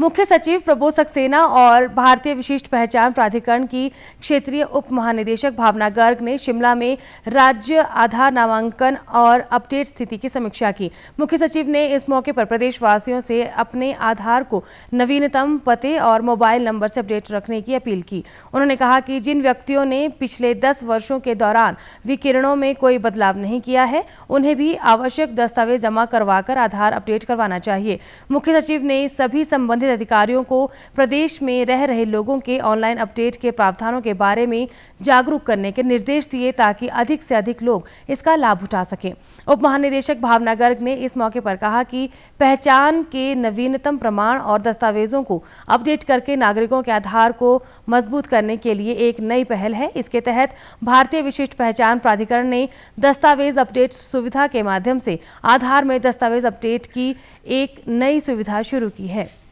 मुख्य सचिव प्रबोध सक्सेना और भारतीय विशिष्ट पहचान प्राधिकरण की क्षेत्रीय उप महानिदेशक भावना गर्ग ने शिमला में राज्य आधार नामांकन और अपडेट स्थिति की समीक्षा की मुख्य सचिव ने इस मौके पर प्रदेशवासियों से अपने आधार को नवीनतम पते और मोबाइल नंबर से अपडेट रखने की अपील की उन्होंने कहा कि जिन व्यक्तियों ने पिछले दस वर्षों के दौरान विकिरणों में कोई बदलाव नहीं किया है उन्हें भी आवश्यक दस्तावेज जमा करवाकर आधार अपडेट करवाना चाहिए मुख्य सचिव ने सभी संबंधित संबंधित अधिकारियों को प्रदेश में रह रहे लोगों के ऑनलाइन अपडेट के प्रावधानों के बारे में जागरूक करने के निर्देश दिए ताकि अधिक से अधिक लोग इसका लाभ उठा सकें उप महानिदेशक भावना गर्ग ने इस मौके पर कहा कि पहचान के नवीनतम प्रमाण और दस्तावेजों को अपडेट करके नागरिकों के आधार को मजबूत करने के लिए एक नई पहल है इसके तहत भारतीय विशिष्ट पहचान प्राधिकरण ने दस्तावेज अपडेट सुविधा के माध्यम से आधार में दस्तावेज अपडेट की एक नई सुविधा शुरू की है